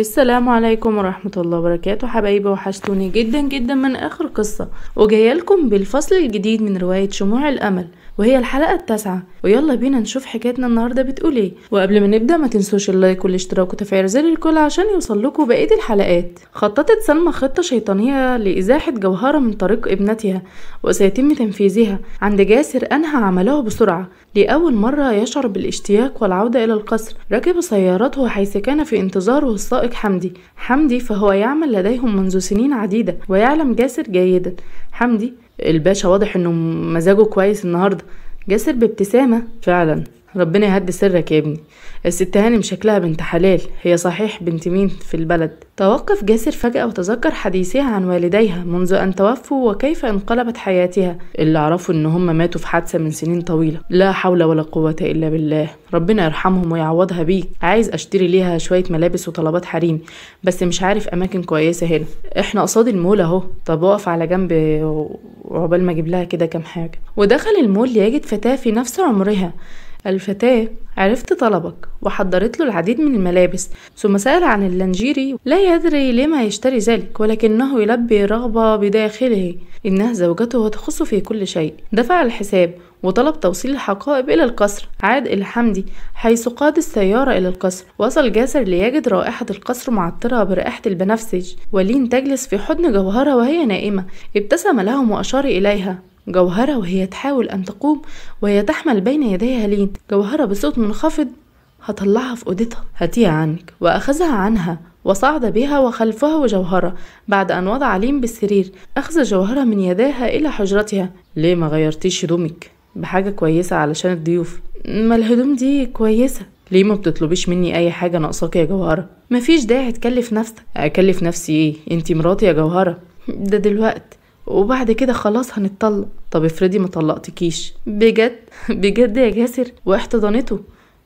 السلام عليكم ورحمة الله وبركاته حبايبي وحشتوني جدا جدا من آخر قصة وجايلكم بالفصل الجديد من رواية شموع الأمل وهي الحلقة التاسعة ويلا بينا نشوف حكايتنا النهاردة بتقول ايه وقبل ما نبدأ ما تنسوش اللايك والاشتراك وتفعيل زر الكل عشان لكم بقية الحلقات خططت سلمى خطة شيطانية لإزاحة جوهرة من طريق ابنتها وسيتم تنفيذها عند جاسر أنهى عمله بسرعة لأول مرة يشعر بالاشتياق والعودة إلى القصر ركب سيارته حيث كان في انتظاره السائق حمدي حمدي فهو يعمل لديهم منذ سنين عديدة ويعلم جاسر جيدا حمدي الباشا واضح انه مزاجه كويس النهارده جاسر بابتسامه فعلا ربنا يهدي سرك يا ابني الست هانم شكلها بنت حلال هي صحيح بنت مين في البلد توقف جاسر فجأة وتذكر حديثها عن والديها منذ أن توفوا وكيف انقلبت حياتها اللي عرفوا إن هم ماتوا في حادثة من سنين طويلة لا حول ولا قوة إلا بالله ربنا يرحمهم ويعوضها بيك عايز أشتري ليها شوية ملابس وطلبات حريم بس مش عارف أماكن كويسة هنا إحنا قصاد المول أهو طب أقف على جنب عقبال ما أجيب لها كده كام حاجة ودخل المول ليجد فتاة في نفس عمرها الفتاة عرفت طلبك وحضرت له العديد من الملابس ثم سأل عن اللنجيري لا يدري لما يشتري ذلك ولكنه يلبي رغبة بداخله إنها زوجته تخص في كل شيء دفع الحساب وطلب توصيل الحقائب إلى القصر عاد إلى حمدي حيث قاد السيارة إلى القصر وصل جاسر ليجد رائحة القصر معطرة برائحة البنفسج ولين تجلس في حضن جوهرة وهي نائمة ابتسم لهم وأشار إليها جوهرة وهي تحاول أن تقوم وهي تحمل بين يديها لين جوهرة بصوت منخفض هطلعها في أوضتها هاتيها عنك وأخذها عنها وصعد بها وخلفها وجوهرة بعد أن وضع لين بالسرير أخذ جوهرة من يداها إلى حجرتها ليه ما غيرتيش هدومك بحاجة كويسة علشان الضيوف ما الهدوم دي كويسة ليه ما بتطلبيش مني اي حاجة ناقصاك يا جوهرة مفيش داعي تكلف نفسك اكلف نفسي ايه انتي مراتي يا جوهرة ده دلوقت وبعد كده خلاص هنتطلق طب افرضي ما طلقتكيش بجد بجد يا جاسر واحتضنته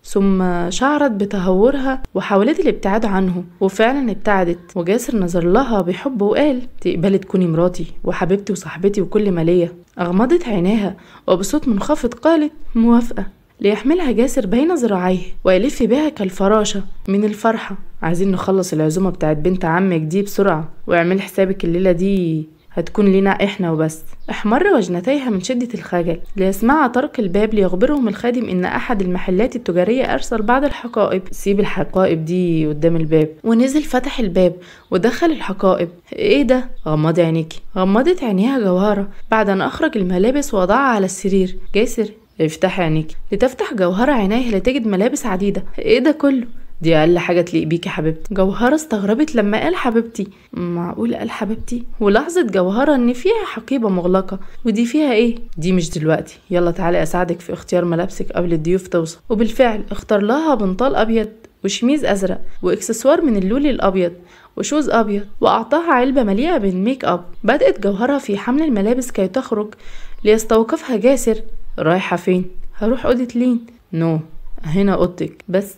ثم شعرت بتهورها وحاولت الابتعاد عنه وفعلا ابتعدت وجاسر نظر لها بحب وقال تقبلي تكوني مراتي وحبيبتي وصاحبتي وكل ما ليا اغمضت عيناها وبصوت منخفض قالت موافقه ليحملها جاسر بين ذراعيه ويلف بها كالفراشة من الفرحة عايزين نخلص العزومة بتاعت بنت عمك دي بسرعة واعمل حسابك الليلة دي هتكون لينا احنا وبس احمر وجنتيها من شدة الخجل ليسمع طرق الباب ليخبرهم الخادم ان احد المحلات التجارية ارسل بعض الحقائب سيب الحقائب دي قدام الباب ونزل فتح الباب ودخل الحقائب ايه ده غمض عينيكي غمضت عينيها جوهرة بعد ان اخرج الملابس ووضعها على السرير جاسر افتح عينيك لتفتح جوهرة عينيها لتجد ملابس عديدة ايه ده كله دي اقل حاجه تليق بيكي حبيبتي جوهره استغربت لما قال حبيبتي معقول قال حبيبتي ولاحظت جوهره ان فيها حقيبه مغلقه ودي فيها ايه دي مش دلوقتي يلا تعالي اساعدك في اختيار ملابسك قبل الضيوف توصل وبالفعل اختار لها بنطال ابيض وشميز ازرق واكسسوار من اللولي الابيض وشوز ابيض واعطاها علبه مليئه بالميك اب بدات جوهره في حمل الملابس كي تخرج ليستوقفها جاسر رايحه فين هروح اوضه لين نو no. هنا اوضتك بس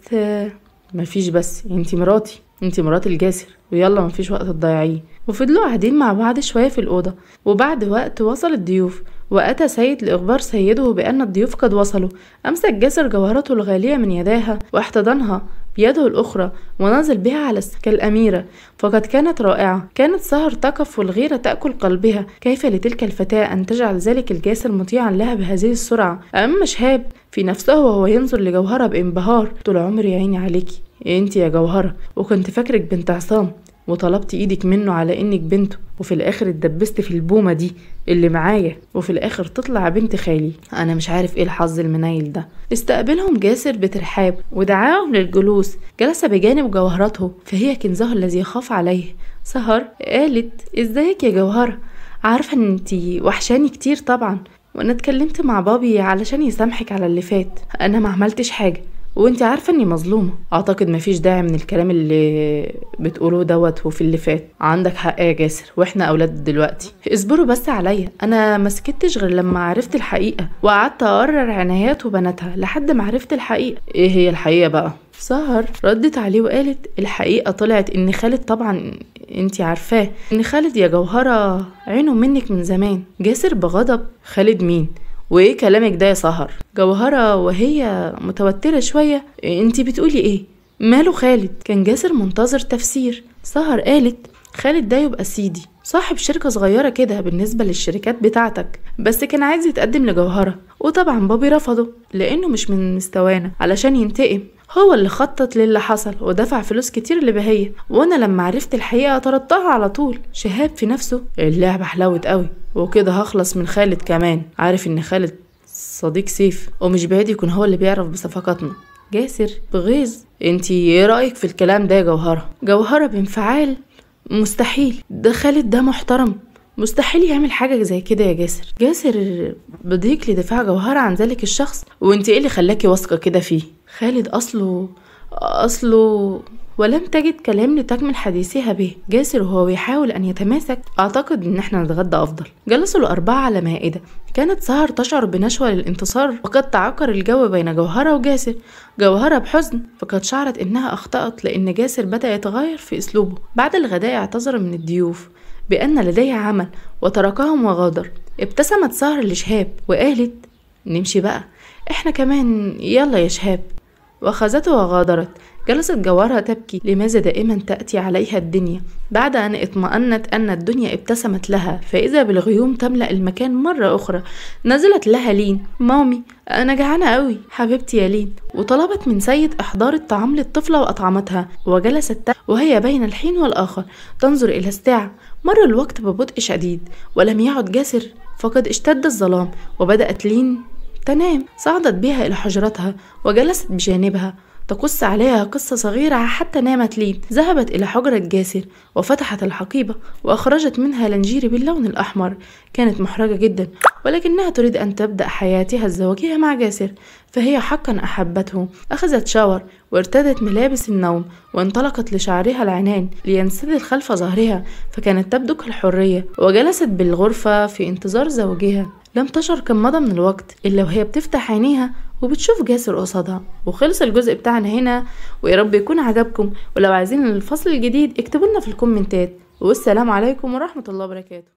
مفيش بس انتي مراتي انتي مرات الجاسر ويلا مفيش وقت تضيعيه وفضلوا قاعدين مع بعض شوية في الأوضة وبعد وقت وصل الضيوف وأتى سيد لإخبار سيده بأن الضيوف قد وصلوا أمسك جاسر جوهرته الغالية من يداها واحتضنها بيده الأخرى ونزل بها على السكة الاميره فقد كانت رائعة كانت سهر تقف والغيرة تأكل قلبها كيف لتلك الفتاة أن تجعل ذلك الجاسر مطيعا لها بهذه السرعة أما شهاب في نفسه وهو ينظر لجوهرة بانبهار طول عمري عيني عليكي انت يا جوهرة وكنت فاكرك بنت عصام وطلبت ايدك منه على انك بنته وفي الاخر اتدبست في البومه دي اللي معايا وفي الاخر تطلع بنت خالي انا مش عارف ايه الحظ المنيل ده استقبلهم جاسر بترحاب ودعاهم للجلوس جلس بجانب جوهرته فهي كنزه الذي يخاف عليه سهر قالت ازيك يا جوهرة عارفة ان انتي وحشاني كتير طبعا وانا اتكلمت مع بابي علشان يسامحك على اللي فات انا ما عملتش حاجة وانت عارفه اني مظلومه اعتقد مفيش داعي من الكلام اللي بتقوله دوت وفي اللي فات عندك حق يا جاسر واحنا اولاد دلوقتي اصبروا بس عليا انا ما سكتش غير لما عرفت الحقيقه وقعدت اقرر عنايات وبناتها لحد ما عرفت الحقيقه ايه هي الحقيقه بقى سهر ردت عليه وقالت الحقيقه طلعت ان خالد طبعا انت عارفاه ان خالد يا جوهره عينه منك من زمان جاسر بغضب خالد مين وايه كلامك ده يا سهر جوهرة وهي متوترة شوية انتي بتقولي ايه ماله خالد كان جاسر منتظر تفسير سهر قالت خالد ده يبقى سيدي صاحب شركة صغيرة كده بالنسبة للشركات بتاعتك بس كان عايز يتقدم لجوهرة وطبعا بابي رفضه لأنه مش من مستوانا علشان ينتقم هو اللي خطط للي حصل ودفع فلوس كتير لبهية وانا لما عرفت الحقيقة طردتها على طول شهاب في نفسه اللعبة حلوت قوي وكده هخلص من خالد كمان عارف ان خالد صديق سيف ومش بعيد يكون هو اللي بيعرف بصفقاتنا جاسر بغيظ انتي ايه رايك في الكلام ده يا جوهرة جوهرة بانفعال مستحيل ده خالد ده محترم مستحيل يعمل حاجة زي كده يا جاسر جاسر بضيق لدفاع جوهرة عن ذلك الشخص وانت ايه اللي خلاكي واثقة كده فيه خالد أصله أصله ولم تجد كلام لتكمل حديثها به جاسر وهو بيحاول أن يتماسك أعتقد أن احنا نتغدى أفضل جلسوا الأربعة على مائدة كانت سهر تشعر بنشوة للانتصار وقد تعكر الجو بين جوهرة وجاسر جوهرة بحزن فقد شعرت إنها أخطأت لأن جاسر بدأ يتغير في أسلوبه بعد الغداء اعتذر من الضيوف بأن لديه عمل وتركهم وغادر ابتسمت سهر لشهاب وقالت نمشي بقى احنا كمان يلا يا شهاب وأخذته وغادرت جلست جوارها تبكي لماذا دائما تأتي عليها الدنيا بعد أن اطمأنت أن الدنيا ابتسمت لها فإذا بالغيوم تملأ المكان مرة أخرى نزلت لها لين مامي أنا جعانة أوي حبيبتي يا لين وطلبت من سيد إحضار الطعام للطفلة وأطعمتها وجلست وهي بين الحين والآخر تنظر إلى الساعة مر الوقت ببطء شديد ولم يعد جاسر فقد اشتد الظلام وبدأت لين تنام صعدت بها إلى حجرتها وجلست بجانبها تقص عليها قصة صغيرة حتى نامت لي ذهبت إلى حجرة جاسر وفتحت الحقيبة وأخرجت منها لنجيري باللون الأحمر كانت محرجة جدا ولكنها تريد أن تبدأ حياتها الزواجية مع جاسر فهي حقا أحبته أخذت شاور وارتدت ملابس النوم وانطلقت لشعرها العنان لينسدل خلف ظهرها فكانت تبدو كالحرية وجلست بالغرفة في انتظار زوجها لم تشعر كم مضى من الوقت إلا وهي بتفتح عينيها وبتشوف جاسر قصادها وخلص الجزء بتاعنا هنا ويا رب يكون عجبكم ولو عايزين الفصل الجديد اكتبوا لنا في الكومنتات والسلام عليكم ورحمة الله وبركاته